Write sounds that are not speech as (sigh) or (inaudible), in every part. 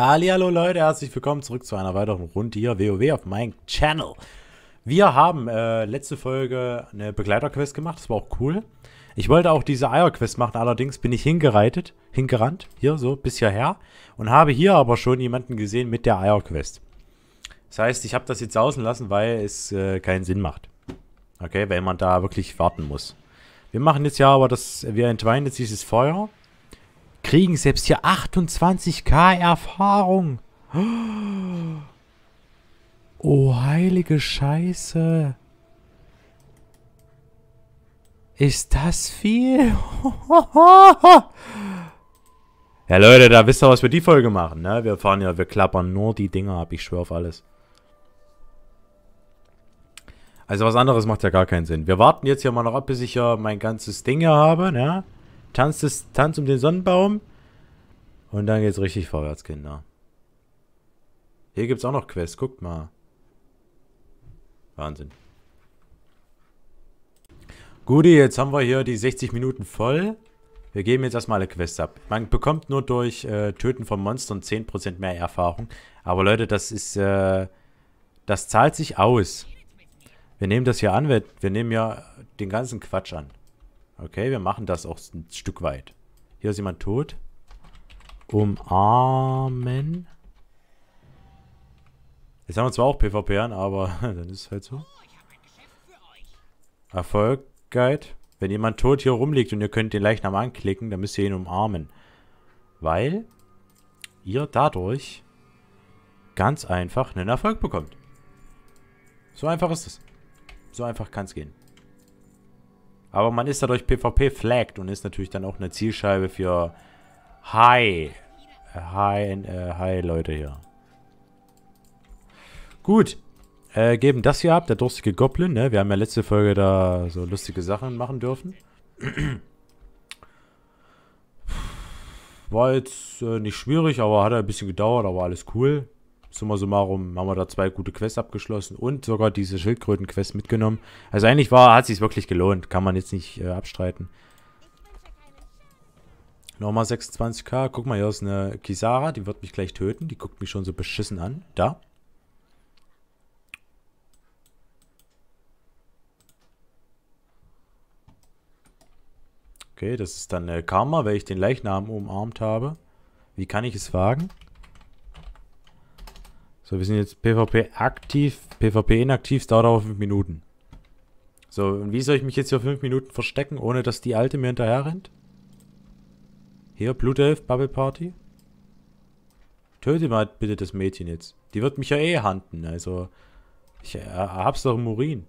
Hallo Leute, herzlich willkommen zurück zu einer weiteren Runde hier WoW auf meinem Channel. Wir haben äh, letzte Folge eine Begleiterquest gemacht, das war auch cool. Ich wollte auch diese Eierquest machen, allerdings bin ich hingereitet, hingerannt, hier so bis hierher und habe hier aber schon jemanden gesehen mit der Eierquest. Das heißt, ich habe das jetzt außen lassen, weil es äh, keinen Sinn macht. Okay, weil man da wirklich warten muss. Wir machen jetzt ja aber das, wir entweihen jetzt dieses Feuer kriegen selbst hier 28k Erfahrung. Oh, heilige Scheiße. Ist das viel? (laughs) ja, Leute, da wisst ihr, was wir die Folge machen, ne? Wir fahren ja, wir klappern nur die Dinger ab, ich schwöre auf alles. Also was anderes macht ja gar keinen Sinn. Wir warten jetzt hier mal noch ab, bis ich ja mein ganzes Ding hier habe, ne? Tanz, des, Tanz um den Sonnenbaum. Und dann geht's richtig vorwärts, Kinder. Hier gibt's auch noch Quests, guckt mal. Wahnsinn. Guti, jetzt haben wir hier die 60 Minuten voll. Wir geben jetzt erstmal alle Quests ab. Man bekommt nur durch äh, Töten von Monstern 10% mehr Erfahrung. Aber Leute, das ist, äh, das zahlt sich aus. Wir nehmen das hier an, wir, wir nehmen ja den ganzen Quatsch an. Okay, wir machen das auch ein Stück weit. Hier ist jemand tot. Umarmen. Jetzt haben wir zwar auch PvP-An, aber (laughs) dann ist es halt so. Erfolg, Guide. Wenn jemand tot hier rumliegt und ihr könnt den Leichnam anklicken, dann müsst ihr ihn umarmen. Weil ihr dadurch ganz einfach einen Erfolg bekommt. So einfach ist es. So einfach kann es gehen. Aber man ist dadurch PvP flagged und ist natürlich dann auch eine Zielscheibe für High. Äh, High, äh, High Leute hier. Gut. Äh, geben das hier ab, der durstige Goblin, ne? Wir haben ja letzte Folge da so lustige Sachen machen dürfen. War jetzt äh, nicht schwierig, aber hat ein bisschen gedauert, aber alles cool summa summarum haben wir da zwei gute Quests abgeschlossen und sogar diese Schildkröten-Quest mitgenommen. Also eigentlich war, hat es wirklich gelohnt. Kann man jetzt nicht äh, abstreiten. Nochmal 26k. Guck mal, hier ist eine Kisara. Die wird mich gleich töten. Die guckt mich schon so beschissen an. Da. Okay, das ist dann äh, Karma, weil ich den Leichnam umarmt habe. Wie kann ich es wagen? So, wir sind jetzt PvP aktiv, PvP inaktiv, dauert aber 5 Minuten. So, und wie soll ich mich jetzt hier 5 Minuten verstecken, ohne dass die Alte mir hinterher rennt? Hier, Blutelf, Bubble Party. Töte mal bitte das Mädchen jetzt. Die wird mich ja eh handen, also... Ich äh, hab's doch im Urin.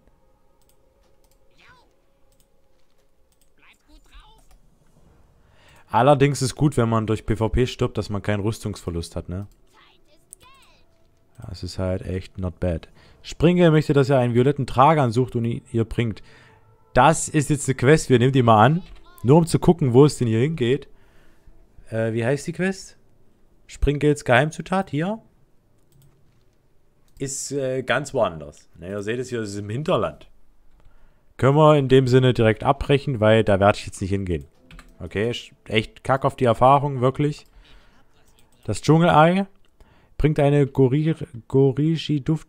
Allerdings ist gut, wenn man durch PvP stirbt, dass man keinen Rüstungsverlust hat, ne? Das ist halt echt not bad. Springer möchte, dass er einen violetten Trager ansucht und ihn ihr bringt. Das ist jetzt eine Quest. Wir nehmen die mal an. Nur um zu gucken, wo es denn hier hingeht. Äh, wie heißt die Quest? Springels Geheimzutat hier. Ist äh, ganz woanders. Ne, ihr seht es hier, es ist im Hinterland. Können wir in dem Sinne direkt abbrechen, weil da werde ich jetzt nicht hingehen. Okay, echt kack auf die Erfahrung, wirklich. Das Dschungelei bringt eine Gorishi-Duftdrüse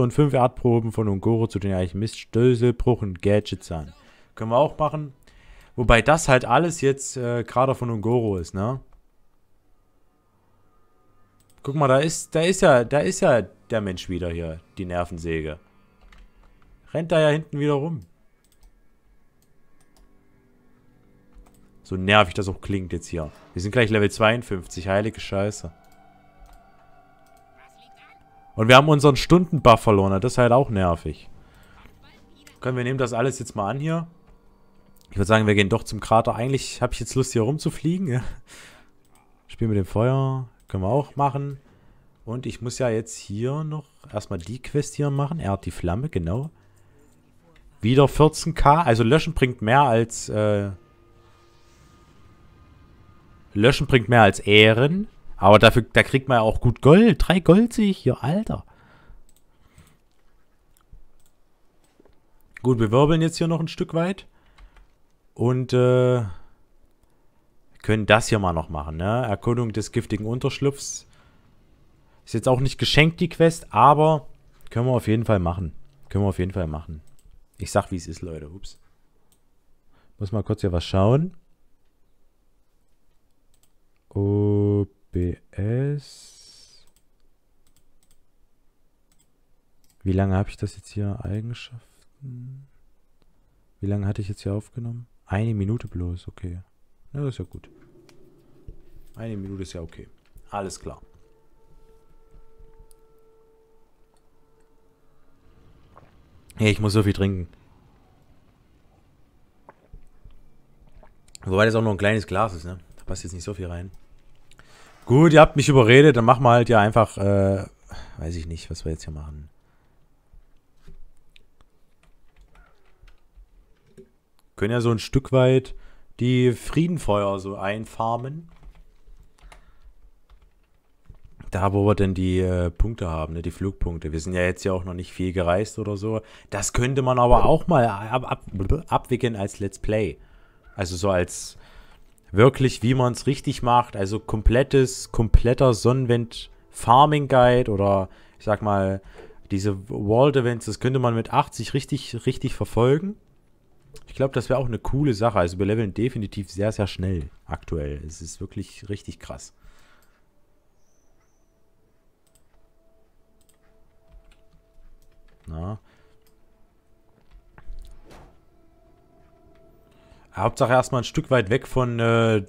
und fünf Erdproben von Ungoro zu den Alchemist Stöselbruch und Gadgets an. Können wir auch machen. Wobei das halt alles jetzt äh, gerade von Ungoro ist, ne? Guck mal, da ist, da ist ja, da ist ja der Mensch wieder hier, die Nervensäge. Rennt da ja hinten wieder rum. So nervig das auch klingt jetzt hier. Wir sind gleich Level 52, heilige Scheiße. Und wir haben unseren Stundenbuff verloren. Das ist halt auch nervig. Können wir nehmen das alles jetzt mal an hier? Ich würde sagen, wir gehen doch zum Krater. Eigentlich habe ich jetzt Lust, hier rumzufliegen. Spiel mit dem Feuer. Können wir auch machen. Und ich muss ja jetzt hier noch erstmal die Quest hier machen. Er hat die Flamme, genau. Wieder 14k. Also löschen bringt mehr als... Äh, löschen bringt mehr als Ehren. Aber dafür, da kriegt man ja auch gut Gold. Drei Gold sehe ich hier, Alter. Gut, wir wirbeln jetzt hier noch ein Stück weit. Und äh, können das hier mal noch machen, ne? Erkundung des giftigen Unterschlupfs. Ist jetzt auch nicht geschenkt, die Quest, aber können wir auf jeden Fall machen. Können wir auf jeden Fall machen. Ich sag, wie es ist, Leute. Ups. Muss mal kurz hier was schauen. Ups. OBS. Wie lange habe ich das jetzt hier? Eigenschaften. Wie lange hatte ich jetzt hier aufgenommen? Eine Minute bloß, okay. Na, das ist ja gut. Eine Minute ist ja okay. Alles klar. Hey, ich muss so viel trinken. Wobei das auch nur ein kleines Glas ist, ne? Da passt jetzt nicht so viel rein. Gut, ihr habt mich überredet, dann machen wir halt ja einfach, äh, weiß ich nicht, was wir jetzt hier machen. Können ja so ein Stück weit die Friedenfeuer so einfarmen. Da, wo wir denn die äh, Punkte haben, ne? die Flugpunkte. Wir sind ja jetzt ja auch noch nicht viel gereist oder so. Das könnte man aber auch mal ab, ab, abwickeln als Let's Play. Also so als wirklich, wie man es richtig macht. Also komplettes, kompletter Sonnenwind Farming Guide oder ich sag mal, diese World Events, das könnte man mit 80 richtig, richtig verfolgen. Ich glaube, das wäre auch eine coole Sache. Also wir leveln definitiv sehr, sehr schnell aktuell. Es ist wirklich richtig krass. Na, Hauptsache erstmal ein Stück weit weg von äh,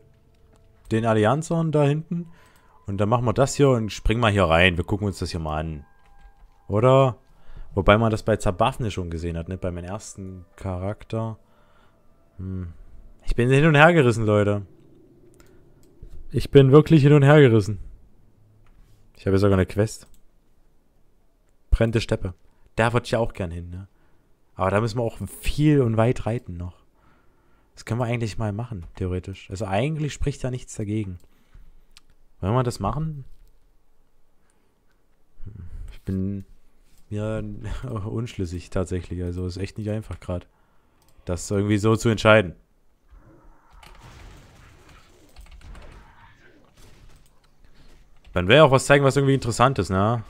den Allianzern da hinten. Und dann machen wir das hier und springen mal hier rein. Wir gucken uns das hier mal an. Oder? Wobei man das bei Zabafne schon gesehen hat, ne? Bei meinem ersten Charakter. Hm. Ich bin hin und her gerissen, Leute. Ich bin wirklich hin und her gerissen. Ich habe sogar eine Quest. Brennte Steppe. Da würde ich ja auch gern hin, ne? Aber da müssen wir auch viel und weit reiten noch. Das können wir eigentlich mal machen, theoretisch. Also eigentlich spricht da nichts dagegen. Wollen wir das machen? Ich bin mir (laughs) unschlüssig tatsächlich. Also ist echt nicht einfach gerade. Das irgendwie so zu entscheiden. Dann wäre auch was zeigen, was irgendwie interessant ist, ne?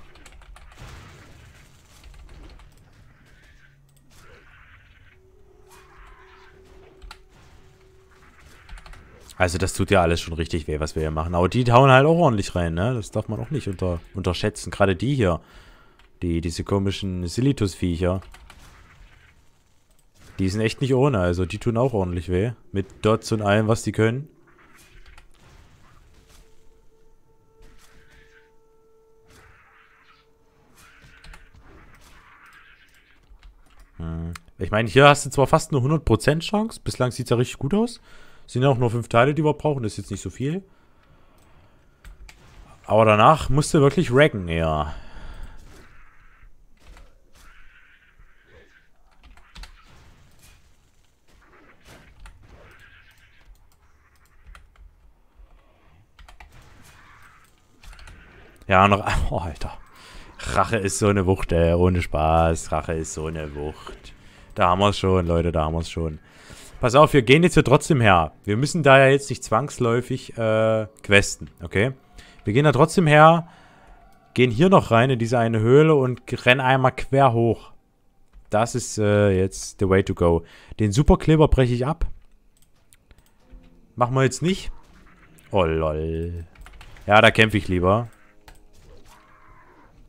Also das tut ja alles schon richtig weh, was wir hier machen. Aber die hauen halt auch ordentlich rein, ne? Das darf man auch nicht unter, unterschätzen. Gerade die hier. Die, diese komischen Silitus-Viecher. Die sind echt nicht ohne, also die tun auch ordentlich weh. Mit Dots und allem, was die können. Hm. Ich meine, hier hast du zwar fast eine 100% Chance. Bislang sieht es ja richtig gut aus. Sind ja auch nur fünf Teile, die wir brauchen. Das ist jetzt nicht so viel. Aber danach musst du wirklich racken, ja. Ja, noch... (laughs) Oh, Alter. Rache ist so eine Wucht, ey. Ohne Spaß. Rache ist so eine Wucht. Da haben wir es schon, Leute. Da haben wir es schon. Pass auf, wir gehen jetzt hier trotzdem her. Wir müssen da ja jetzt nicht zwangsläufig äh, questen, okay? Wir gehen da trotzdem her, gehen hier noch rein in diese eine Höhle und rennen einmal quer hoch. Das ist äh, jetzt the way to go. Den Superkleber breche ich ab. Machen wir jetzt nicht. Oh lol. Ja, da kämpfe ich lieber.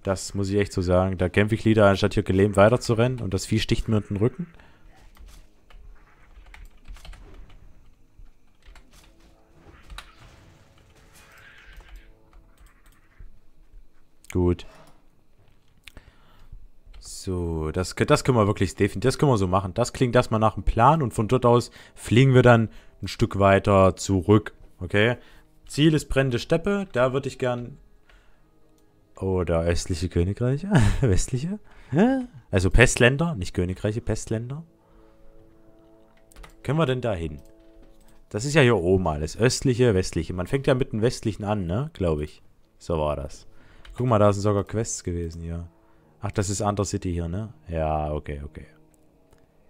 Das muss ich echt so sagen. Da kämpfe ich lieber, anstatt hier gelähmt weiterzurennen. Und das Vieh sticht mir unter den Rücken. Gut. So, das, das können wir wirklich definitiv, das können wir so machen. Das klingt erstmal nach einem Plan und von dort aus fliegen wir dann ein Stück weiter zurück. Okay? Ziel ist brennende Steppe, da würde ich gern... Oder östliche Königreiche? (laughs) Westliche? Also Pestländer, nicht Königreiche, Pestländer. Können wir denn da hin? Das ist ja hier oben alles. Östliche, westliche. Man fängt ja mit dem westlichen an, ne? Glaube ich. So war das. Guck mal, da sind sogar Quests gewesen hier. Ach, das ist Under City hier, ne? Ja, okay, okay.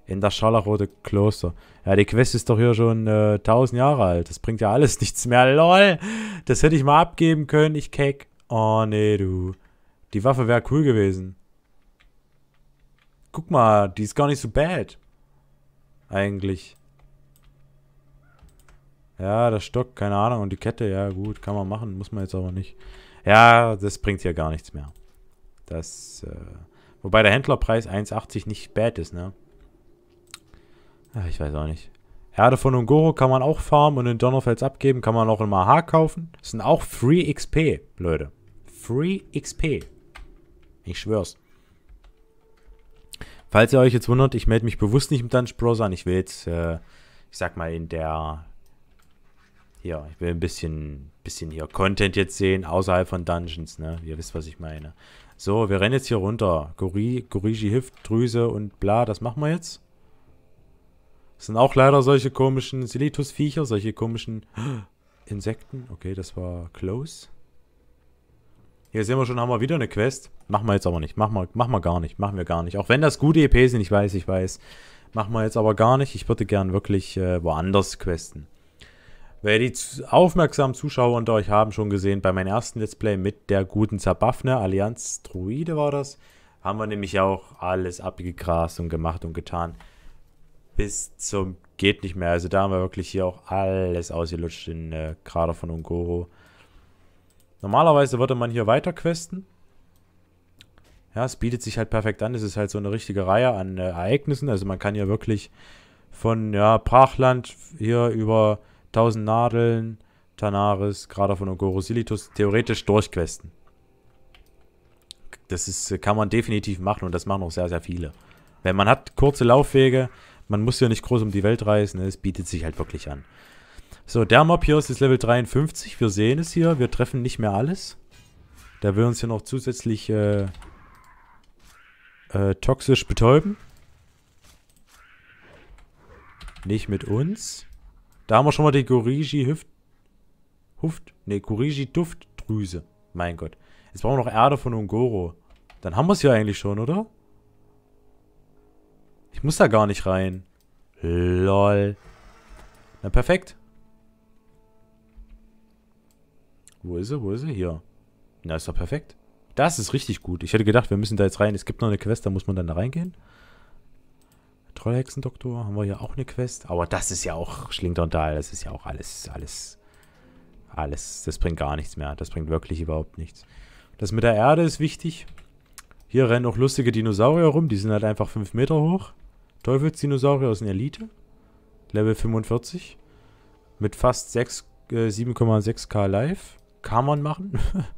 In das Scharlachrote Kloster. Ja, die Quest ist doch hier schon äh, 1000 Jahre alt. Das bringt ja alles (laughs) nichts mehr. LOL! Das hätte ich mal abgeben können, ich keck. Oh, nee, du. Die Waffe wäre cool gewesen. Guck mal, die ist gar nicht so bad. Eigentlich. Ja, der Stock, keine Ahnung. Und die Kette, ja gut, kann man machen. Muss man jetzt aber nicht. Ja, das bringt ja gar nichts mehr. Das, äh, wobei der Händlerpreis 1,80 nicht bad ist, ne? Ach, ich weiß auch nicht. Erde von Ungoro kann man auch farmen und in Donnerfels abgeben, kann man auch in Maha kaufen. Das sind auch Free XP, Leute. Free XP. Ich schwör's. Falls ihr euch jetzt wundert, ich melde mich bewusst nicht im Dungeon Bros. an. Ich will jetzt, äh, ich sag mal, in der ja, ich will ein bisschen, bisschen hier Content jetzt sehen, außerhalb von Dungeons, ne? Ihr wisst, was ich meine. So, wir rennen jetzt hier runter. Gori, Gorigi Hift, Drüse und bla, das machen wir jetzt. Das sind auch leider solche komischen Silitus-Viecher, solche komischen (gasps) Insekten. Okay, das war close. Hier sehen wir schon, haben wir wieder eine Quest. Machen wir jetzt aber nicht. Machen wir, machen wir gar nicht. Machen wir gar nicht. Auch wenn das gute EP sind, ich weiß, ich weiß. Machen wir jetzt aber gar nicht. Ich würde gern wirklich äh, woanders questen. Wer die aufmerksamen Zuschauer unter euch haben schon gesehen, bei meinem ersten Let's Play mit der guten Zabafne, Allianz Druide war das, haben wir nämlich auch alles abgegrast und gemacht und getan. Bis zum geht nicht mehr. Also da haben wir wirklich hier auch alles ausgelutscht in äh, Krater von Ungoro. Normalerweise würde man hier weiter questen. Ja, es bietet sich halt perfekt an. Es ist halt so eine richtige Reihe an äh, Ereignissen. Also man kann hier wirklich von ja, Brachland hier über 1000 Nadeln, Tanaris, Grader von Ogorosilitus, theoretisch durchquesten. Das ist, kann man definitiv machen und das machen auch sehr, sehr viele. Wenn man hat kurze Laufwege, man muss ja nicht groß um die Welt reisen, es bietet sich halt wirklich an. So, der Mob hier ist jetzt Level 53, wir sehen es hier, wir treffen nicht mehr alles. Da will uns hier noch zusätzlich äh, äh, toxisch betäuben. Nicht mit uns. Da haben wir schon mal die Gorigi Hüft. Huft. Ne, Gorigi Duftdrüse. Mein Gott. Jetzt brauchen wir noch Erde von Ungoro. Dann haben wir es ja eigentlich schon, oder? Ich muss da gar nicht rein. Lol. Na, perfekt. Wo ist sie? Wo ist sie? Hier. Na, ist doch perfekt. Das ist richtig gut. Ich hätte gedacht, wir müssen da jetzt rein. Es gibt noch eine Quest, da muss man dann da reingehen. Trollhexendoktor haben wir ja auch eine Quest. Aber das ist ja auch Schlingdontal, das ist ja auch alles, alles, alles. Das bringt gar nichts mehr. Das bringt wirklich überhaupt nichts. Das mit der Erde ist wichtig. Hier rennen auch lustige Dinosaurier rum. Die sind halt einfach 5 Meter hoch. Teufelsdinosaurier aus einer Elite. Level 45. Mit fast 7,6k äh, Live. Kann man machen. (laughs)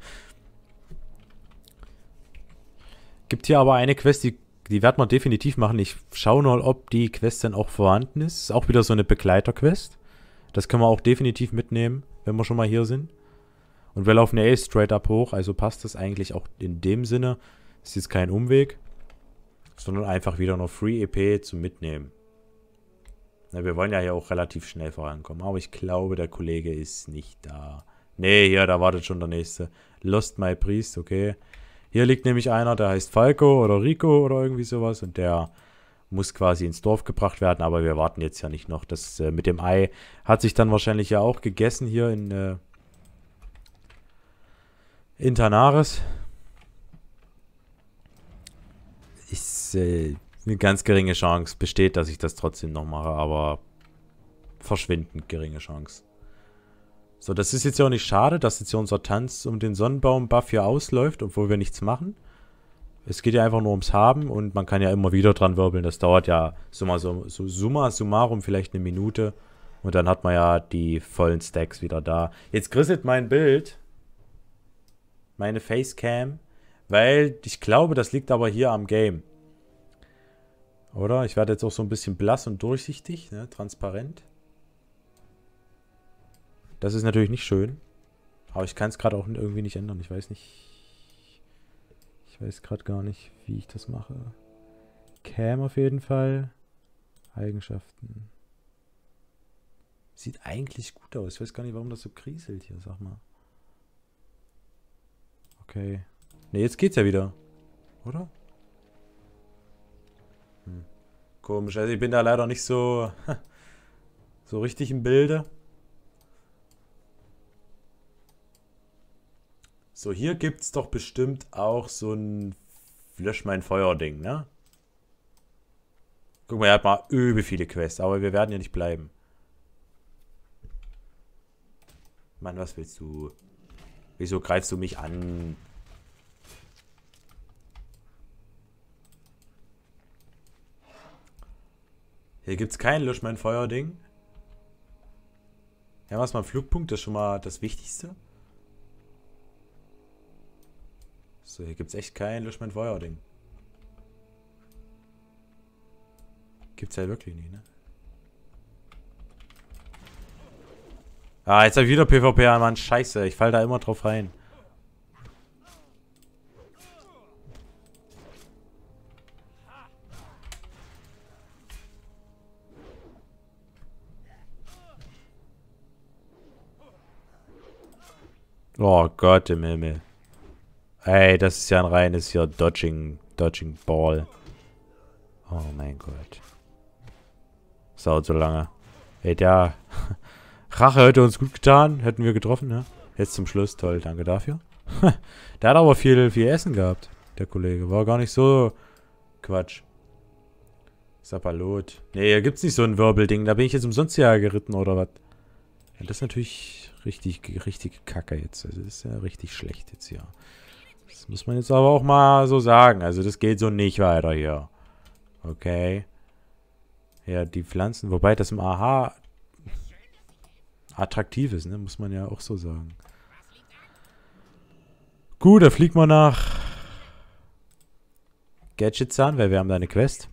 Gibt hier aber eine Quest, die die werden wir definitiv machen. Ich schaue mal, ob die Quest dann auch vorhanden ist. Ist auch wieder so eine Begleiter-Quest. Das können wir auch definitiv mitnehmen, wenn wir schon mal hier sind. Und wir laufen ja eh straight up hoch, also passt das eigentlich auch in dem Sinne. Ist jetzt kein Umweg, sondern einfach wieder noch Free EP zum Mitnehmen. Na, wir wollen ja hier auch relativ schnell vorankommen, aber ich glaube, der Kollege ist nicht da. Nee, hier, da wartet schon der Nächste. Lost my Priest, okay. Hier liegt nämlich einer, der heißt Falco oder Rico oder irgendwie sowas und der muss quasi ins Dorf gebracht werden, aber wir warten jetzt ja nicht noch. Das äh, mit dem Ei hat sich dann wahrscheinlich ja auch gegessen hier in, äh, in Tanaris. Ist äh, eine ganz geringe Chance besteht, dass ich das trotzdem noch mache, aber verschwindend geringe Chance. So, das ist jetzt ja auch nicht schade, dass jetzt hier unser Tanz um den Sonnenbaum-Buff hier ausläuft, obwohl wir nichts machen. Es geht ja einfach nur ums Haben und man kann ja immer wieder dran wirbeln. Das dauert ja summa, summa, summarum vielleicht eine Minute. Und dann hat man ja die vollen Stacks wieder da. Jetzt grisselt mein Bild, meine Facecam, weil ich glaube, das liegt aber hier am Game. Oder? Ich werde jetzt auch so ein bisschen blass und durchsichtig, ne? transparent. Das ist natürlich nicht schön. Aber ich kann es gerade auch irgendwie nicht ändern. Ich weiß nicht. Ich weiß gerade gar nicht, wie ich das mache. Cam auf jeden Fall. Eigenschaften. Sieht eigentlich gut aus. Ich weiß gar nicht, warum das so kriselt hier, sag mal. Okay. Ne, jetzt geht's ja wieder. Oder? Hm. Komisch. Also ich bin da leider nicht so, (laughs) so richtig im Bilde. So, hier gibt es doch bestimmt auch so ein Lösch mein Feuer-Ding, ne? Guck mal, er hat mal übel viele Quests, aber wir werden hier nicht bleiben. Mann, was willst du? Wieso greifst du mich an? Hier gibt es kein Lösch mein Feuer-Ding. Ja, was mal Flugpunkt, das ist schon mal das Wichtigste. So, hier es echt kein Lösch mein Feuer-Ding. Gibt's halt wirklich nie, ne? Ah, jetzt hab ich wieder PvP an, ah, Mann. Scheiße, ich fall da immer drauf rein. Oh Gott im Himmel. Ey, das ist ja ein reines hier Dodging, Dodging Ball. Oh mein Gott. Sauert so lange. Ey, der (laughs) Rache hätte uns gut getan. Hätten wir getroffen, ne? Jetzt zum Schluss. Toll, danke dafür. (laughs) der hat aber viel, viel Essen gehabt, der Kollege. War gar nicht so Quatsch. Sapalot. Nee, hier gibt's nicht so ein Wirbelding. Da bin ich jetzt umsonst ja geritten, oder was? Ja, das ist natürlich richtig, richtig kacke jetzt. Also, Das ist ja richtig schlecht jetzt hier. Das muss man jetzt aber auch mal so sagen. Also das geht so nicht weiter hier. Okay. Ja, die Pflanzen. Wobei das im Aha attraktiv ist, ne? Muss man ja auch so sagen. Gut, da fliegt man nach Gadgets an, weil wir haben da eine Quest.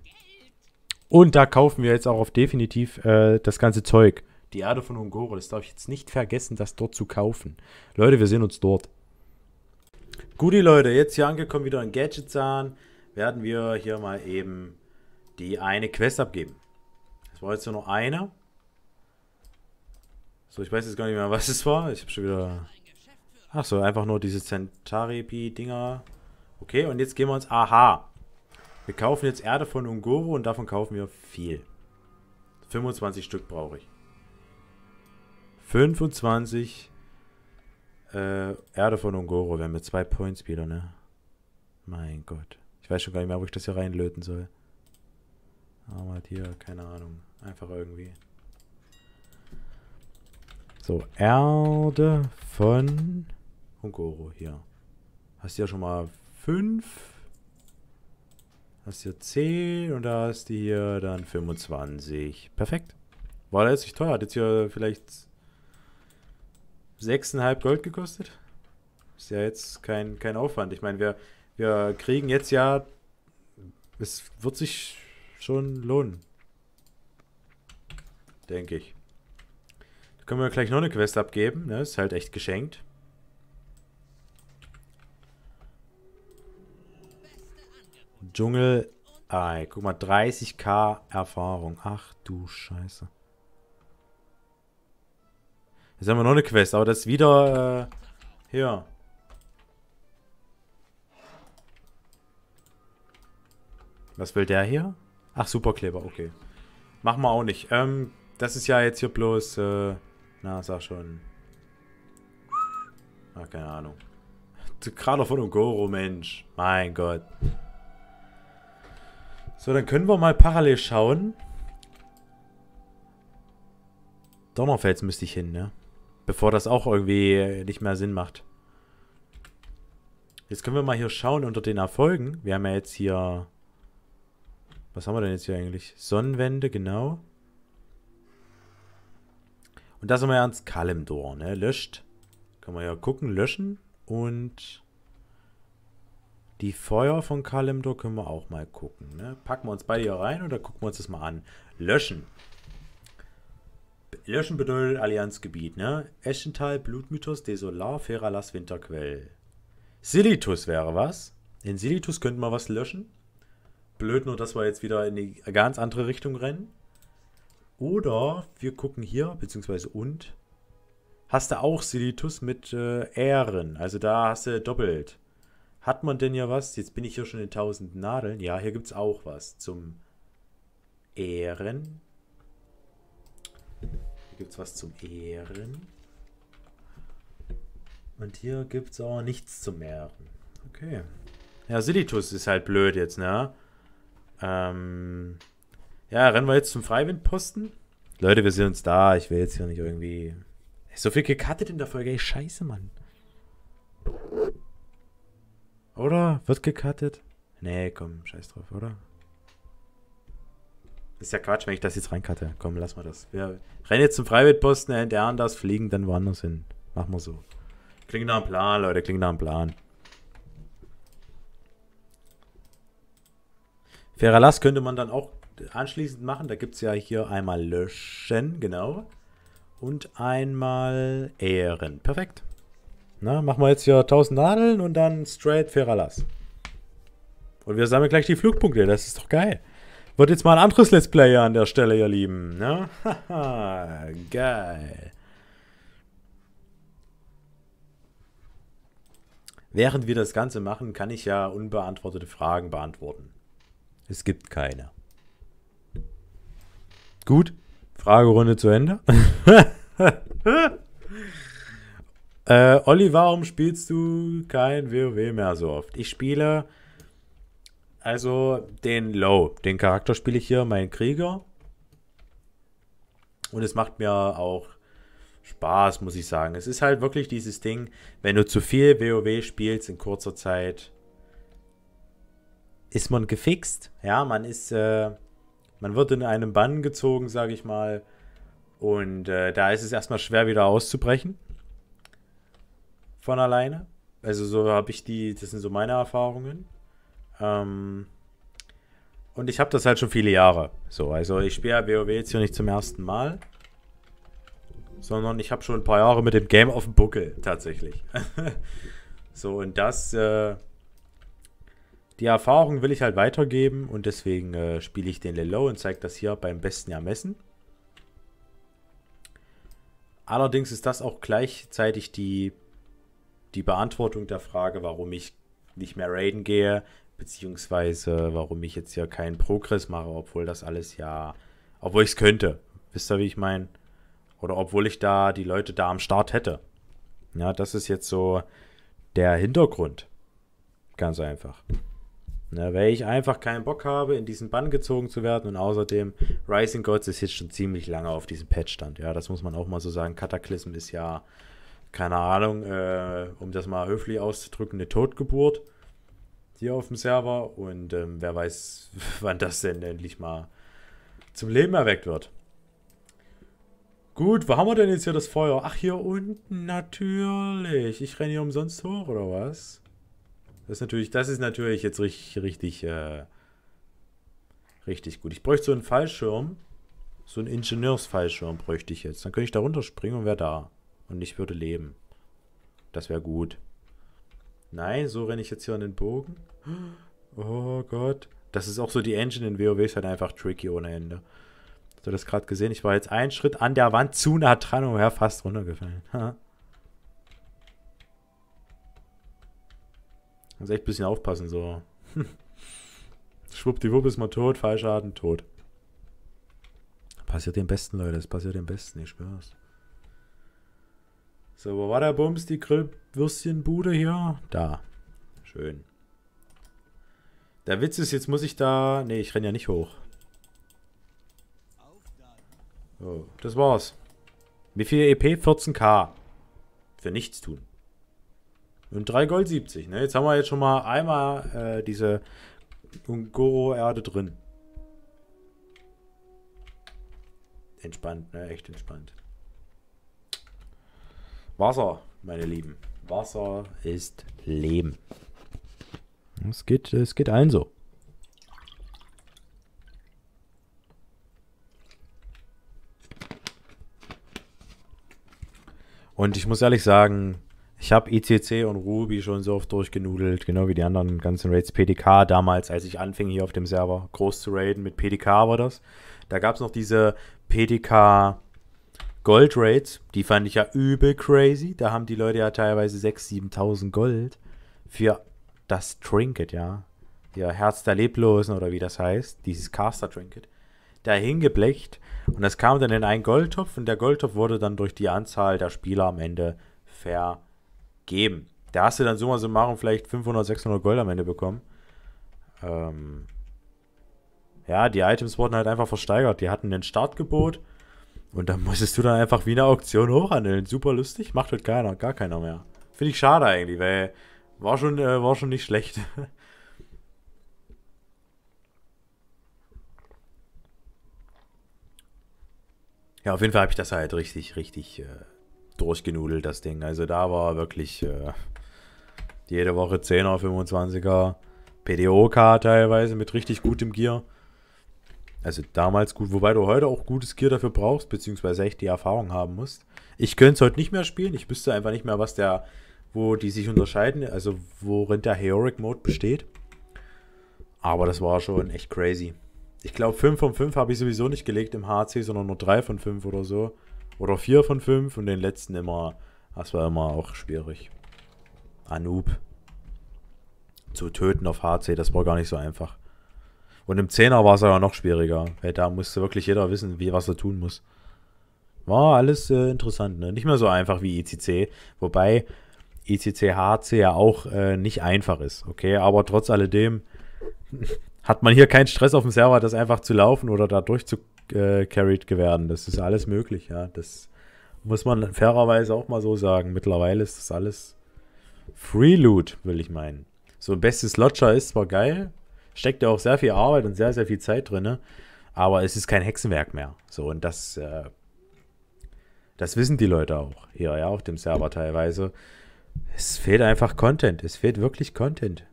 Und da kaufen wir jetzt auch auf definitiv äh, das ganze Zeug. Die Erde von Ungoro, das darf ich jetzt nicht vergessen, das dort zu kaufen. Leute, wir sehen uns dort. Gut, die Leute, jetzt hier angekommen, wieder in Gadgetzahn, werden wir hier mal eben die eine Quest abgeben. Es war jetzt nur noch eine. So, ich weiß jetzt gar nicht mehr, (laughs) was es war. Ich habe schon wieder... Ach so, einfach nur diese Centarepi-Dinger. Okay, und jetzt gehen wir uns... Aha! Wir kaufen jetzt Erde von Ungoro und davon kaufen wir viel. 25 Stück brauche ich. 25 Stück. Äh, Erde von Ungoro, wir haben ja zwei Points wieder, ne? Mein Gott. Ich weiß schon gar nicht mehr, wo ich das hier reinlöten soll. Aber halt hier, keine Ahnung. Einfach irgendwie. So, Erde von Ungoro hier. Hast du ja schon mal 5. Hast du hier 10 und da hast du hier dann 25. Perfekt. War jetzt nicht teuer. Hat jetzt hier vielleicht 6,5 Gold gekostet. Ist ja jetzt kein, kein Aufwand. Ich meine, wir, wir kriegen jetzt ja. Es wird sich schon lohnen. Denke ich. Da können wir gleich noch eine Quest abgeben. Ne? Ist halt echt geschenkt. Dschungel. Ah, guck mal, 30k Erfahrung. Ach du Scheiße. Jetzt haben wir noch eine Quest, aber das ist wieder... Äh, hier. Was will der hier? Ach, Superkleber, okay. Machen wir auch nicht. Ähm, das ist ja jetzt hier bloß... Äh, na, sag schon. Ah, keine Ahnung. Gerade von einem Goro, Mensch. Mein Gott. So, dann können wir mal parallel schauen. Donnerfels müsste ich hin, ne? Bevor das auch irgendwie nicht mehr Sinn macht. Jetzt können wir mal hier schauen unter den Erfolgen. Wir haben ja jetzt hier... Was haben wir denn jetzt hier eigentlich? Sonnenwende, genau. Und da sind wir ja ans Kalimdor, ne? Löscht. Können wir ja gucken, löschen. Und die Feuer von Kalimdor können wir auch mal gucken, ne? Packen wir uns beide hier rein oder gucken wir uns das mal an. Löschen. Löschen bedeutet Allianzgebiet, ne? Eschenthal, Blutmythos, Desolar, Feralas, Winterquell. Silitus wäre was. In Silitus könnten wir was löschen. Blöd nur, dass wir jetzt wieder in die ganz andere Richtung rennen. Oder wir gucken hier, beziehungsweise und. Hast du auch Silitus mit äh, Ähren? Also da hast du doppelt. Hat man denn ja was? Jetzt bin ich hier schon in 1000 Nadeln. Ja, hier gibt es auch was zum Ähren gibt es was zum Ehren. Und hier gibt es auch nichts zum Ehren. Okay. Ja, Silitus ist halt blöd jetzt, ne? Ähm, ja, rennen wir jetzt zum Freiwindposten. Leute, wir sehen uns da. Ich will jetzt hier nicht irgendwie... So viel gekattet in der Folge. Ey, scheiße, Mann. Oder? Wird gekattet? Nee, komm, scheiß drauf, oder? Ist ja Quatsch, wenn ich das jetzt reinkatte. Komm, lass mal das. Wir rennen jetzt zum Freiwildposten, entern äh, das, fliegen dann woanders hin. Machen wir so. Klingt nach einem Plan, Leute, klingt nach einem Plan. Fairer Lass könnte man dann auch anschließend machen. Da gibt es ja hier einmal löschen, genau. Und einmal ehren. Perfekt. Na, machen wir jetzt hier 1000 Nadeln und dann straight fairer Lass. Und wir sammeln gleich die Flugpunkte. Das ist doch geil. Wird jetzt mal ein anderes Let's Play an der Stelle, ihr Lieben. Ne? (laughs) geil. Während wir das Ganze machen, kann ich ja unbeantwortete Fragen beantworten. Es gibt keine. Gut, Fragerunde zu Ende. (laughs) äh, Olli, warum spielst du kein WoW mehr so oft? Ich spiele also den Low, den Charakter spiele ich hier, meinen Krieger. Und es macht mir auch Spaß, muss ich sagen. Es ist halt wirklich dieses Ding, wenn du zu viel WoW spielst in kurzer Zeit, ist man gefixt. Ja, man ist, äh, man wird in einen Bann gezogen, sage ich mal. Und äh, da ist es erstmal schwer, wieder auszubrechen. Von alleine. Also so habe ich die, das sind so meine Erfahrungen. Ähm, und ich habe das halt schon viele Jahre. So, also ich spiele WoW jetzt hier nicht zum ersten Mal, sondern ich habe schon ein paar Jahre mit dem Game auf dem Buckel tatsächlich. (laughs) so, und das, äh, die Erfahrung will ich halt weitergeben und deswegen äh, spiele ich den Lelo und zeige das hier beim besten Ermessen. Allerdings ist das auch gleichzeitig die, die Beantwortung der Frage, warum ich nicht mehr raiden gehe, beziehungsweise warum ich jetzt hier keinen Progress mache, obwohl das alles ja, obwohl ich es könnte. Wisst ihr, wie ich meine? Oder obwohl ich da die Leute da am Start hätte. Ja, das ist jetzt so der Hintergrund. Ganz einfach. Na, weil ich einfach keinen Bock habe, in diesen Bann gezogen zu werden. Und außerdem, Rising Gods ist jetzt schon ziemlich lange auf diesem Patchstand. Ja, das muss man auch mal so sagen. Cataclysm ist ja, keine Ahnung, äh, um das mal höflich auszudrücken, eine Totgeburt hier auf dem Server. Und ähm, wer weiß, (laughs) wann das denn endlich mal zum Leben erweckt wird. Gut, wo haben wir denn jetzt hier das Feuer? Ach, hier unten, natürlich. Ich renne hier umsonst hoch, oder was? Das ist natürlich, das ist natürlich jetzt richtig, richtig, äh, richtig gut. Ich bräuchte so einen Fallschirm. So einen Ingenieursfallschirm bräuchte ich jetzt. Dann könnte ich da runterspringen und wäre da. Und ich würde leben. Das wäre gut. Nein, so renne ich jetzt hier an den Bogen. Oh Gott. Das ist auch so, die Engine in WoW ist halt einfach tricky ohne Ende. Hast du das gerade gesehen? Ich war jetzt einen Schritt an der Wand zu nah dran und wäre fast runtergefallen. Muss also echt ein bisschen aufpassen, so. (laughs) Schwuppdiwupp ist man tot, Fallschaden, tot. Passiert dem Besten, Leute. Es passiert dem Besten, ich schwör's. So, wo war der Bums, die Grillwürstchenbude hier? Da. Schön. Der Witz ist, jetzt muss ich da... Ne, ich renne ja nicht hoch. Oh, das war's. Wie viel EP? 14k. Für nichts tun. Und 3 Gold 70. Ne? Jetzt haben wir jetzt schon mal einmal äh, diese Ungoro-Erde drin. Entspannt, ne? Echt entspannt. Wasser, meine Lieben. Wasser ist Leben. Es geht, es geht allen so. Und ich muss ehrlich sagen, ich habe ICC und Ruby schon so oft durchgenudelt, genau wie die anderen ganzen Raids. PDK damals, als ich anfing hier auf dem Server groß zu raiden, mit PDK war das. Da gab es noch diese PDK Gold Goldrates, die fand ich ja übel crazy. Da haben die Leute ja teilweise 6.000, 7.000 Gold für das Trinket, ja. Ja, Herz der Leblosen oder wie das heißt, dieses Caster-Trinket, da hingeblecht. Und das kam dann in einen Goldtopf und der Goldtopf wurde dann durch die Anzahl der Spieler am Ende vergeben. Da hast du dann summa summarum vielleicht 500, 600 Gold am Ende bekommen. Ähm ja, die Items wurden halt einfach versteigert. Die hatten ein Startgebot und dann musstest du dann einfach wie eine Auktion hochhandeln. Super lustig, macht halt keiner, gar keiner mehr. Finde ich schade eigentlich, weil war schon, äh, war schon nicht schlecht. (laughs) ja, auf jeden Fall habe ich das halt richtig, richtig äh, durchgenudelt, das Ding. Also da war wirklich äh, jede Woche 10er, 25er, pdo PDOK teilweise mit richtig gutem Gear. Also damals gut, wobei du heute auch gutes Gear dafür brauchst, beziehungsweise echt die Erfahrung haben musst. Ich könnte es heute nicht mehr spielen, ich wüsste einfach nicht mehr, was der, wo die sich unterscheiden, also worin der Heroic Mode besteht. Aber das war schon echt crazy. Ich glaube, 5 von 5 habe ich sowieso nicht gelegt im HC, sondern nur 3 von 5 oder so. Oder 4 von 5 und den letzten immer, das war immer auch schwierig. Anub. Zu töten auf HC, das war gar nicht so einfach. Und im Zehner war es ja noch schwieriger, weil da musste wirklich jeder wissen, wie was er tun muss. War alles äh, interessant, ne? Nicht mehr so einfach wie ICC, e wobei ICC e HC ja auch äh, nicht einfach ist, okay? Aber trotz alledem (laughs) hat man hier keinen Stress auf dem Server, das einfach zu laufen oder da durchzucarried äh, werden. Das ist alles möglich, ja. Das muss man fairerweise auch mal so sagen. Mittlerweile ist das alles Free Loot, will ich meinen. So, bestes Lodger ist zwar geil, steckt ja auch sehr viel Arbeit und sehr, sehr viel Zeit drin. Aber es ist kein Hexenwerk mehr. So, und das, äh, das wissen die Leute auch hier, ja, auf dem Server teilweise. Es fehlt einfach Content. Es fehlt wirklich Content.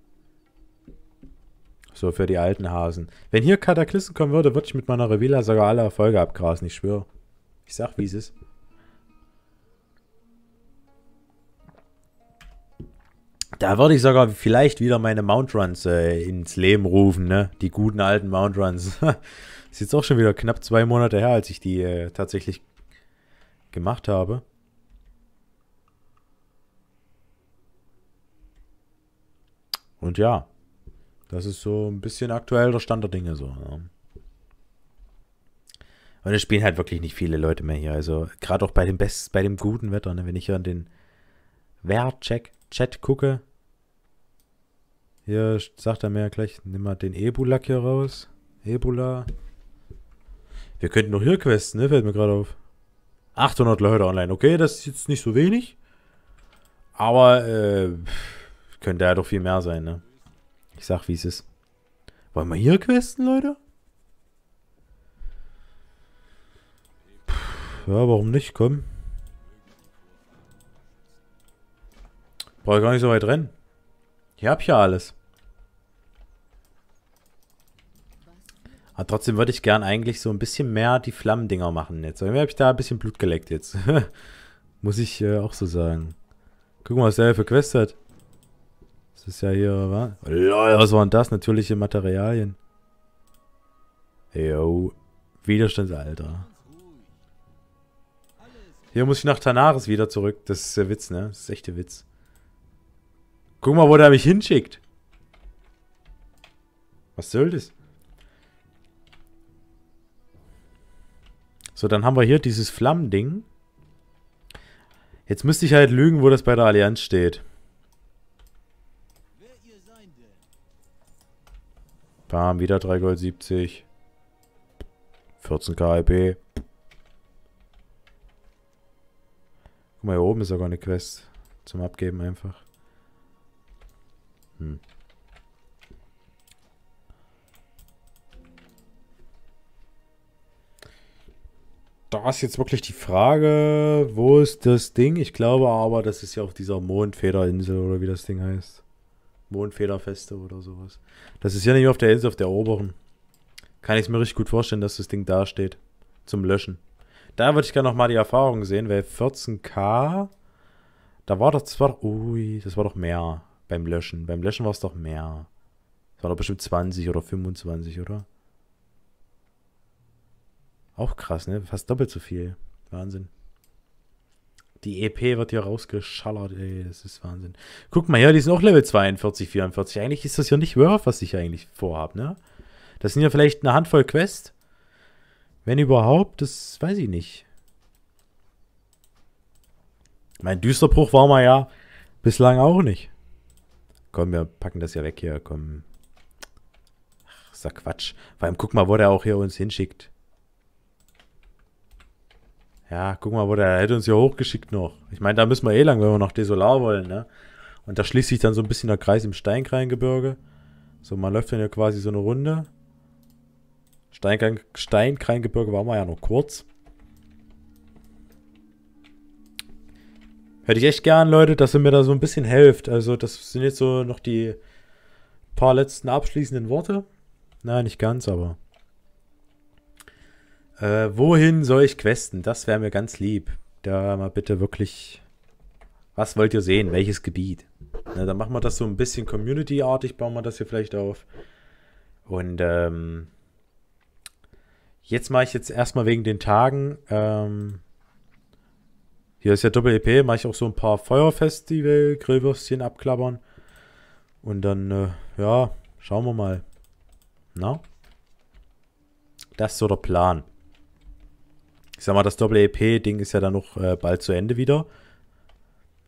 So für die alten Hasen. Wenn hier Kataklysm kommen würde, würde ich mit meiner Revilla sogar alle Erfolge abgrasen, ich schwöre. Ich sag, wie es ist. Da würde ich sogar vielleicht wieder meine Mountruns äh, ins Leben rufen, ne? Die guten alten Mountruns. (laughs) ist jetzt auch schon wieder knapp zwei Monate her, als ich die äh, tatsächlich gemacht habe. Und ja, das ist so ein bisschen aktuell der Stand der Dinge so. Ja. Ne? Und es spielen halt wirklich nicht viele Leute mehr hier. Also gerade auch bei dem Best, bei dem guten Wetter, ne? wenn ich hier an den Wert check. Chat gucke, hier sagt er mir ja gleich, nimm mal den ebola hier raus. Ebola. Wir könnten noch hier questen, ne? Fällt mir gerade auf. 800 Leute online. Okay, das ist jetzt nicht so wenig. Aber, äh, könnte ja doch viel mehr sein, ne? Ich sag, wie es ist. Wollen wir hier questen, Leute? Puh, ja, warum nicht? Komm. Brauche ich gar nicht so weit rennen. Ich hab ja alles. Aber trotzdem würde ich gern eigentlich so ein bisschen mehr die Flammendinger machen jetzt. Irgendwie habe ich da ein bisschen Blut geleckt jetzt. (laughs) Muss ich äh, auch so sagen. Guck mal, was der für Quest hat. Das ist ja hier, was? lol, was waren das? Natürliche Materialien. Yo. Widerstandsalter. Hier muss ich nach Tanaris wieder zurück. Das ist der Witz, ne? Das ist echt der Witz. Guck mal, wo der mich hinschickt. Was soll das? So, dann haben wir hier dieses Flammending. Jetzt müsste ich halt lügen, wo das bei der Allianz steht. Bam, wieder 3 Gold 70. 14 KIP. Guck mal, hier oben ist sogar eine Quest zum Abgeben einfach. Hm. Da ist jetzt wirklich die Frage, wo ist das Ding? Ich glaube aber, das ist ja auf dieser Mondfederinsel oder wie das Ding heißt. Mondfederfeste oder sowas. Das ist ja nicht auf der Insel, auf der oberen. Kann ich es mir richtig gut vorstellen, dass das Ding da steht. Zum Löschen. Da würde ich gerne nochmal die Erfahrung sehen, weil 14k. Da war doch, zwar. ui, das war doch mehr. Beim Löschen. Beim Löschen war es doch mehr. Es waren doch bestimmt 20 oder 25, oder? Auch krass, ne? Fast doppelt so viel. Wahnsinn. Die EP wird hier rausgeschallert, ey, das ist Wahnsinn. Guck mal hier, die sind auch Level 42, 44. Eigentlich ist das ja nicht Worth, was ich eigentlich vorhabe, ne? Das sind ja vielleicht eine Handvoll Quests. Wenn überhaupt, das weiß ich nicht. Mein Düsterbruch war mal ja bislang auch nicht. Komm, wir packen das ja weg hier, komm. Ach, ist ja Quatsch. Vor allem, guck mal, wo der auch hier uns hinschickt. Ja, guck mal, wo der, der hätte uns hier hochgeschickt noch. Ich meine, da müssen wir eh lang, wenn wir noch Desolar wollen, ne? Und da schließt sich dann so ein bisschen der Kreis im Steinkreingebirge. So, man läuft dann ja quasi so eine Runde. Steinkreingebirge waren wir ja noch kurz. Hätte ich echt gern, Leute, dass ihr mir da so ein bisschen helft. Also, das sind jetzt so noch die paar letzten abschließenden Worte. Nein, nicht ganz, aber. Äh, wohin soll ich questen? Das wäre mir ganz lieb. Da mal bitte wirklich. Was wollt ihr sehen? Welches Gebiet? Na, dann machen wir das so ein bisschen community-artig, bauen wir das hier vielleicht auf. Und ähm, jetzt mache ich jetzt erstmal wegen den Tagen. Ähm, hier ist ja Doppel-EP, mache ich auch so ein paar Feuerfestival, Grillwürstchen abklappern. Und dann, äh, ja, schauen wir mal. Na? Das ist so der Plan. Ich sag mal, das Doppel-EP-Ding ist ja dann noch äh, bald zu Ende wieder.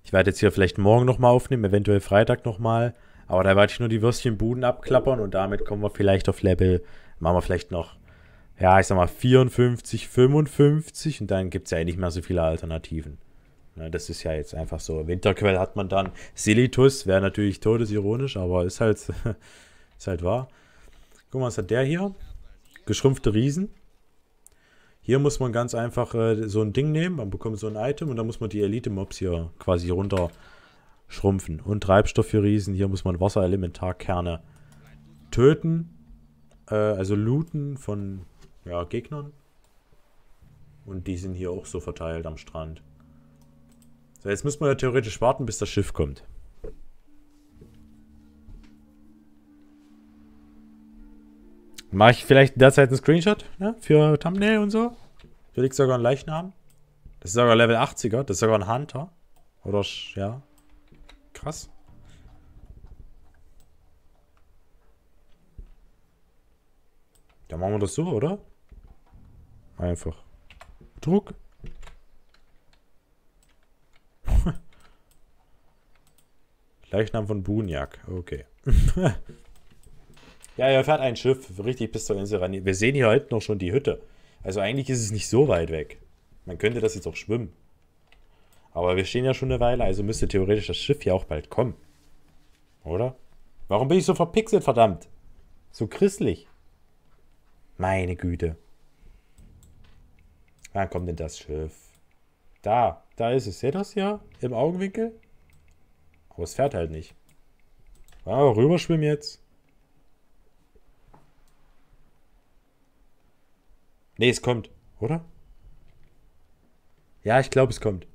Ich werde jetzt hier vielleicht morgen nochmal aufnehmen, eventuell Freitag nochmal. Aber da werde ich nur die Würstchenbuden abklappern und damit kommen wir vielleicht auf Level, machen wir vielleicht noch, ja, ich sag mal 54, 55 und dann gibt es ja eh nicht mehr so viele Alternativen. Ne, das ist ja jetzt einfach so. Winterquell hat man dann. Silitus wäre natürlich todesironisch, aber ist halt, (laughs) ist halt wahr. Guck mal, was hat der hier? Geschrumpfte Riesen. Hier muss man ganz einfach äh, so ein Ding nehmen, man bekommt so ein Item und dann muss man die Elite-Mobs hier quasi runter schrumpfen. Und Treibstoff für Riesen, hier muss man Wasserelementarkerne töten, äh, also looten von ja, Gegnern. Und die sind hier auch so verteilt am Strand. So, jetzt müssen wir ja theoretisch warten, bis das Schiff kommt. Mache ich vielleicht derzeit einen Screenshot ne? für Thumbnail und so? Hier liegt sogar ein Leichnam. Das ist sogar Level 80er. Das ist sogar ein Hunter. Oder, ja. Krass. Dann machen wir das so, oder? Einfach. Druck. Leichnam von Bunjak. Okay. (laughs) ja, er fährt ein Schiff richtig bis zur Insel ran. Wir sehen hier heute halt noch schon die Hütte. Also eigentlich ist es nicht so weit weg. Man könnte das jetzt auch schwimmen. Aber wir stehen ja schon eine Weile, also müsste theoretisch das Schiff ja auch bald kommen. Oder? Warum bin ich so verpixelt, verdammt? So christlich. Meine Güte. Wann kommt denn das Schiff? Da, da ist es. Seht ihr das ja? Im Augenwinkel? Aber es fährt halt nicht. Ah, rüberschwimmen jetzt. Nee, es kommt, oder? Ja, ich glaube, es kommt.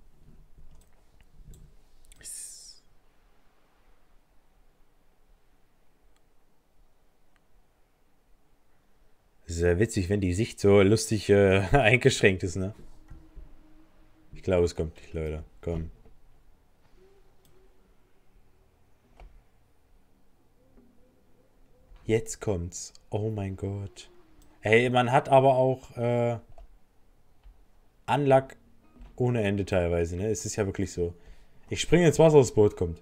sehr witzig, wenn die Sicht so lustig äh, (laughs) eingeschränkt ist, ne? Ich glaube, es kommt nicht, Leute. Komm. Jetzt kommt's. Oh mein Gott. Ey, man hat aber auch äh, Anlag ohne Ende teilweise, ne? Es ist ja wirklich so. Ich springe ins Wasser, das Boot kommt.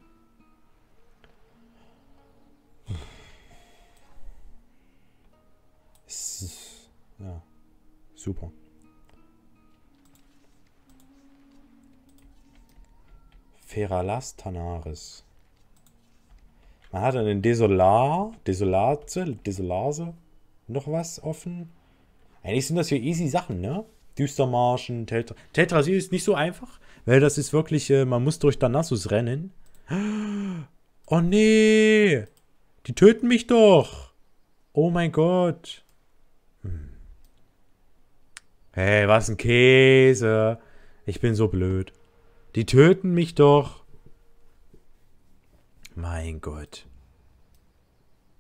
Ja, super. Tanaris. Man hat einen Desolar, Desolate, Desolase, noch was offen. Eigentlich sind das hier easy Sachen, ne? Düstermarschen, Tetra. Tetrasy ist nicht so einfach, weil das ist wirklich, äh, man muss durch Danassus rennen. Oh nee! Die töten mich doch! Oh mein Gott! Hm. Hey, was ein Käse! Ich bin so blöd. Die töten mich doch! Mein Gott.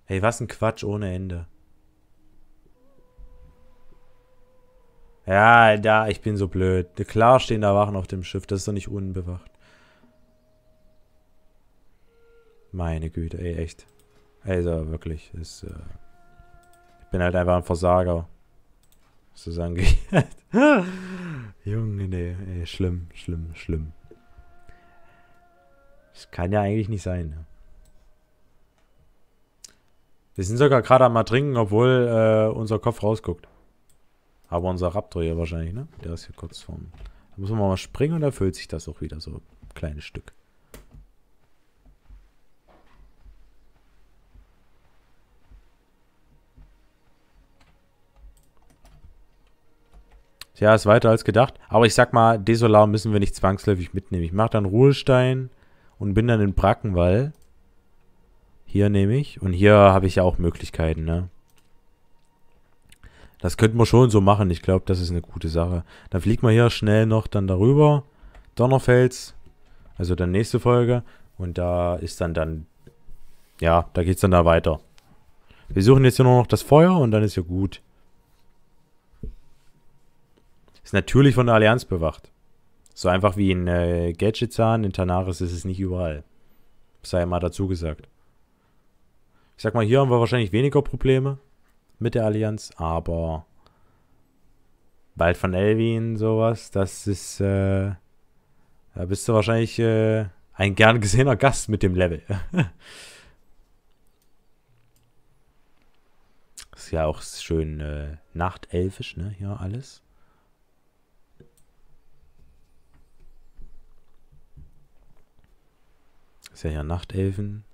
Hey, was ein Quatsch ohne Ende. Ja, da, ich bin so blöd. Klar stehen da Wachen auf dem Schiff, das ist doch nicht unbewacht. Meine Güte, ey, echt. Also, wirklich, ist, äh ich bin halt einfach ein Versager. Was das angeht. (laughs) Junge, nee, ey, schlimm, schlimm, schlimm. Das kann ja eigentlich nicht sein. Wir sind sogar gerade am Trinken, obwohl äh, unser Kopf rausguckt. Aber unser Raptor hier wahrscheinlich, ne? Der ist hier kurz vorm... Da muss man mal springen und erfüllt sich das auch wieder, so ein kleines Stück. Ja, ist weiter als gedacht. Aber ich sag mal, Desolar müssen wir nicht zwangsläufig mitnehmen. Ich mache dann Ruhestein und bin dann in Brackenwall. Hier nehme ich. Und hier habe ich ja auch Möglichkeiten, ne? Das könnten wir schon so machen. Ich glaube, das ist eine gute Sache. Dann fliegt man hier schnell noch dann darüber. Donnerfels. Also dann nächste Folge. Und da ist dann dann... Ja, da geht es dann da weiter. Wir suchen jetzt hier nur noch das Feuer und dann ist ja gut. Ist natürlich von der Allianz bewacht. So einfach wie in äh, Gadgetzahn, in Tanaris ist es nicht überall. Sei mal dazu gesagt. Ich sag mal, hier haben wir wahrscheinlich weniger Probleme mit der Allianz, aber Wald von Elvin, sowas, das ist, äh, da bist du wahrscheinlich äh, ein gern gesehener Gast mit dem Level. (laughs) ist ja auch schön äh, nachtelfisch, ne? Hier alles. ist ja hier Nachtelfen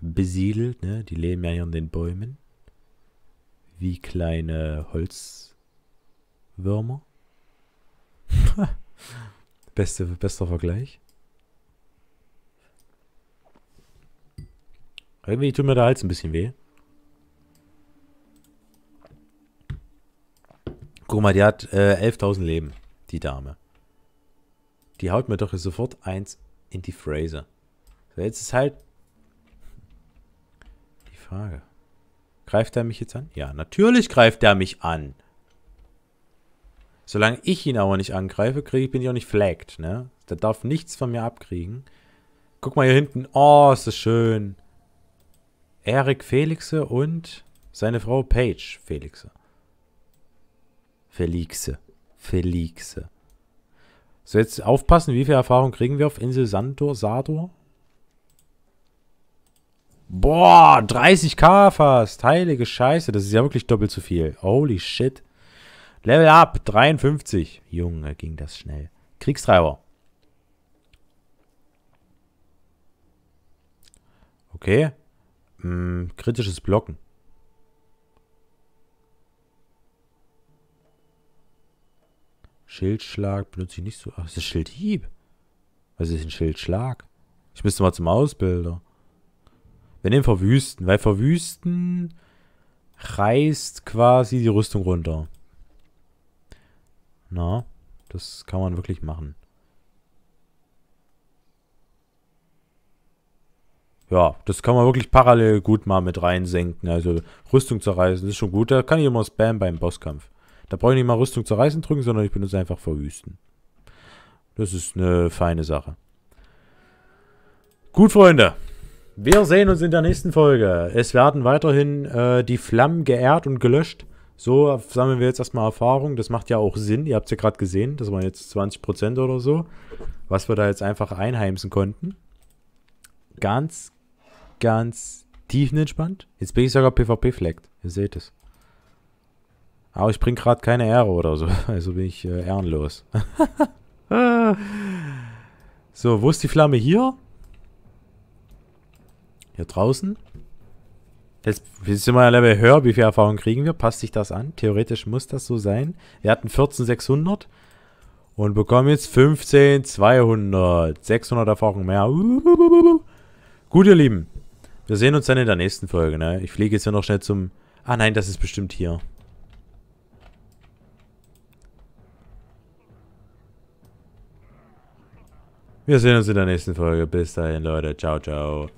besiedelt, ne? Die leben ja hier in den Bäumen. Wie kleine Holzwürmer. (laughs) Beste, bester Vergleich. Irgendwie tut mir der Hals ein bisschen weh. Guck mal, die hat äh, 11.000 Leben, die Dame. Die haut mir doch sofort eins in die Phrase. So, jetzt ist halt die Frage. Greift er mich jetzt an? Ja, natürlich greift er mich an. Solange ich ihn aber nicht angreife, kriege, bin ich auch nicht flagged, ne? Der darf nichts von mir abkriegen. Guck mal hier hinten. Oh, ist das schön. Erik Felixe und seine Frau Paige Felixe. Felixe. Felixe. So, jetzt aufpassen, wie viel Erfahrung kriegen wir auf Insel Sandor, Sador? Boah, 30k fast. Heilige Scheiße, das ist ja wirklich doppelt so viel. Holy shit. Level up, 53. Junge, ging das schnell. Kriegstreiber. Okay. Hm, kritisches Blocken. Schildschlag benutze ich nicht so. Ach, das ist Schildhieb. Was ist ein Schildschlag? Ich müsste mal zum Ausbilder. Wir nehmen Verwüsten, weil Verwüsten reißt quasi die Rüstung runter. Na, das kann man wirklich machen. Ja, das kann man wirklich parallel gut mal mit reinsenken. Also Rüstung zerreißen, ist schon gut. Da kann ich immer Spam beim Bosskampf. Da brauche ich nicht mal Rüstung zerreißen drücken, sondern ich benutze einfach Verwüsten. Das ist eine feine Sache. Gut, Freunde. Wir sehen uns in der nächsten Folge. Es werden weiterhin äh, die Flammen geehrt und gelöscht. So sammeln wir jetzt erstmal Erfahrung. Das macht ja auch Sinn. Ihr habt es ja gerade gesehen. Das waren jetzt 20% oder so. Was wir da jetzt einfach einheimsen konnten. Ganz, ganz tiefenentspannt. Jetzt bin ich sogar PvP-fleckt. Ihr seht es. Aber ich bringe gerade keine Ehre oder so. (laughs) Also bin ich äh, ehrenlos. (laughs) so, wo ist die Flamme hier? Hier draußen. Jetzt sind wir ja Level höher. Wie viel Erfahrung kriegen wir? Passt sich das an? Theoretisch muss das so sein. Wir hatten 14600 und bekommen jetzt 15200. 600 Erfahrung mehr. Gut, ihr Lieben. Wir sehen uns dann in der nächsten Folge. Ne? Ich fliege jetzt hier noch schnell zum... Ah nein, das ist bestimmt hier. Wir sehen uns in der nächsten Folge. Bis dahin, Leute. Ciao, ciao.